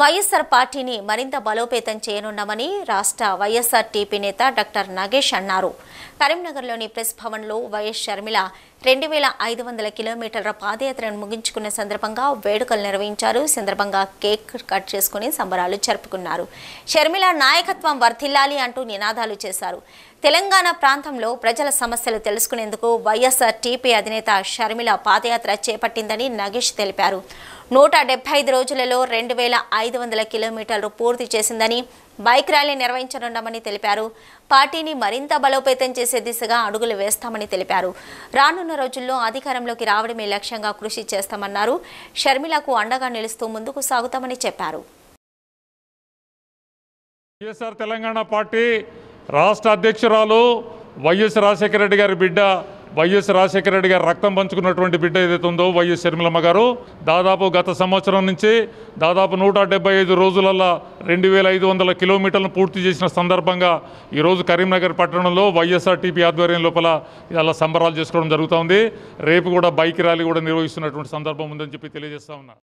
వైఎస్సార్ పార్టీని మరింత బలోపేతం చేయనున్నామని రాష్ట్ర వైఎస్సార్ టీపీ నేత డాక్టర్ నాగేష్ అన్నారు కరీంనగర్లోని ప్రెస్ భవన్లో వైఎస్ షర్మిల రెండు వేల ఐదు వందల కిలోమీటర్ల పాదయాత్రను ముగించుకున్న సందర్భంగా వేడుకలు నిర్వహించారు సందర్భంగా కేక్ కట్ చేసుకుని సంబరాలు జరుపుకున్నారు షర్మిల నాయకత్వం వర్ధిల్లాలి అంటూ నినాదాలు చేశారు తెలంగాణ ప్రాంతంలో ప్రజల సమస్యలు తెలుసుకునేందుకు వైఎస్ఆర్ టీపీ అధినేత షర్మిల పాదయాత్ర చేపట్టిందని నగేష్ తెలిపారు నూట డెబ్బై ఐదు రోజులలో రెండు వేల ఐదు వందల కిలోమీటర్లు పూర్తి చేసిందని బైక్ ర్యాలీ నిర్వహించనున్నామని తెలిపారు పార్టీని మరింత బలోపేతం చేసే దిశగా అడుగులు వేస్తామని తెలిపారు రానున్న రోజుల్లో అధికారంలోకి రావడమే లక్ష్యంగా కృషి చేస్తామన్నారు షర్మిలకు అండగా నిలుస్తూ ముందుకు సాగుతామని చెప్పారు తెలంగాణ పార్టీ రాష్ట్ర అధ్యక్షురాలు వైఎస్ రాజశేఖర రెడ్డి గారి బిడ్డ వైఎస్ రాజశేఖర రెడ్డి గారు రక్తం పంచుకున్నటువంటి బిడ్డ ఏదైతే ఉందో వైఎస్ శర్మిలమ్మ గారు దాదాపు గత సంవత్సరం నుంచి దాదాపు నూట డెబ్బై ఐదు రోజులల్లా రెండు వేల ఐదు వందల కిలోమీటర్లను పూర్తి చేసిన సందర్భంగా ఈరోజు కరీంనగర్ పట్టణంలో వైఎస్ఆర్టీపీ ఆధ్వర్యం లోపల ఇలా సంబరాలు చేసుకోవడం జరుగుతుంది రేపు కూడా బైక్ ర్యాలీ కూడా నిర్వహిస్తున్నటువంటి సందర్భం ఉందని చెప్పి తెలియజేస్తా ఉన్నా